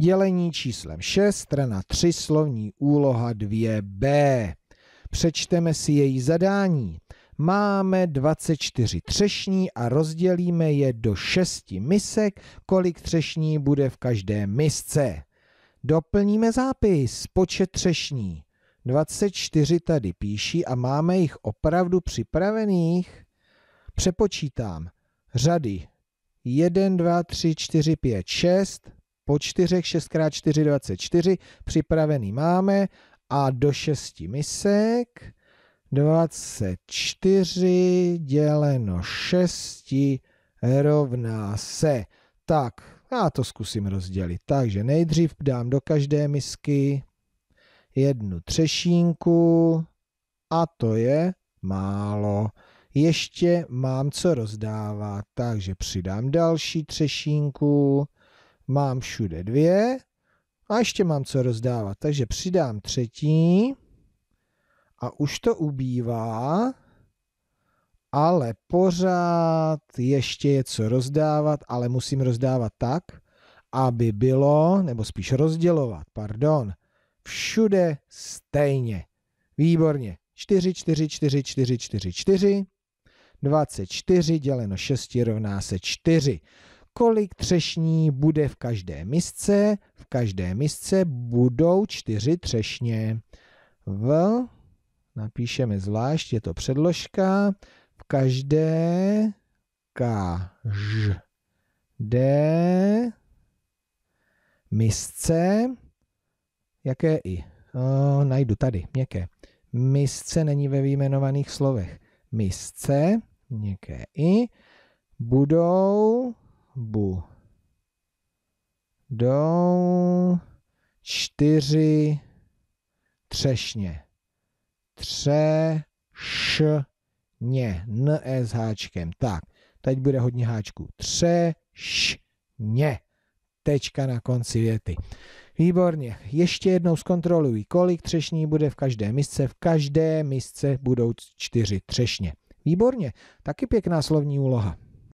Dělení číslem 6, strana 3, slovní úloha 2b. Přečteme si její zadání. Máme 24 třešní a rozdělíme je do 6 misek, kolik třešní bude v každé misce. Doplníme zápis, počet třešní. 24 tady píší a máme jich opravdu připravených. Přepočítám. Řady 1, 2, 3, 4, 5, 6, po čtyřech 6x4 24, připravený máme a do 6 misek 24 děleno 6 rovná se. Tak, já to zkusím rozdělit. Takže nejdřív dám do každé misky jednu třešínku a to je málo. Ještě mám co rozdávat, takže přidám další třešínku mám všude dvě a ještě mám co rozdávat, takže přidám třetí a už to ubývá, ale pořád ještě je co rozdávat, ale musím rozdávat tak, aby bylo, nebo spíš rozdělovat, pardon, všude stejně. Výborně. 4, 4, 4, 4, 4, 4. 24 děleno 6 rovná se 4 kolik třešní bude v každé misce. V každé misce budou čtyři třešně. V, napíšeme zvlášť, je to předložka, v každé, d, misce, jaké i? O, najdu tady, měkké. Misce není ve výjmenovaných slovech. Misce, měkké i, budou bu jdou čtyři třešně. Tře, š, ně, n, e s háčkem. Tak, teď bude hodně háčků. Tře, š, ně. Tečka na konci věty. Výborně. Ještě jednou zkontroluji, kolik třešní bude v každé misce. V každé misce budou čtyři třešně. Výborně. Taky pěkná slovní úloha.